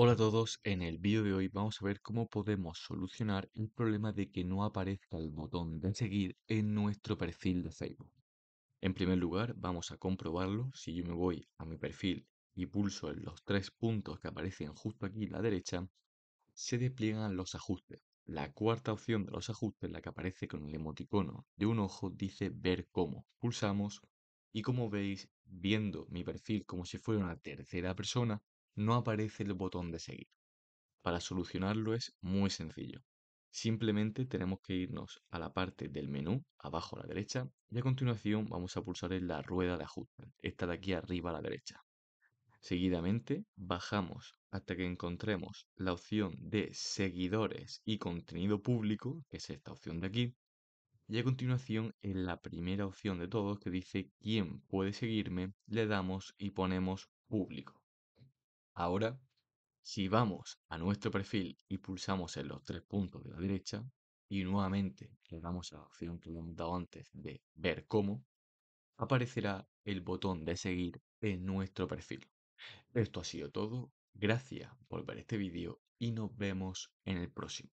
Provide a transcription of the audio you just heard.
Hola a todos, en el vídeo de hoy vamos a ver cómo podemos solucionar el problema de que no aparezca el botón de seguir en nuestro perfil de Facebook. En primer lugar vamos a comprobarlo, si yo me voy a mi perfil y pulso en los tres puntos que aparecen justo aquí a la derecha, se despliegan los ajustes. La cuarta opción de los ajustes, la que aparece con el emoticono de un ojo, dice ver cómo. Pulsamos y como veis, viendo mi perfil como si fuera una tercera persona, no aparece el botón de seguir. Para solucionarlo es muy sencillo. Simplemente tenemos que irnos a la parte del menú, abajo a la derecha, y a continuación vamos a pulsar en la rueda de ajuste, esta de aquí arriba a la derecha. Seguidamente bajamos hasta que encontremos la opción de seguidores y contenido público, que es esta opción de aquí, y a continuación en la primera opción de todos que dice quién puede seguirme, le damos y ponemos público. Ahora, si vamos a nuestro perfil y pulsamos en los tres puntos de la derecha y nuevamente le damos a la opción que hemos dado antes de ver cómo, aparecerá el botón de seguir en nuestro perfil. Esto ha sido todo, gracias por ver este vídeo y nos vemos en el próximo.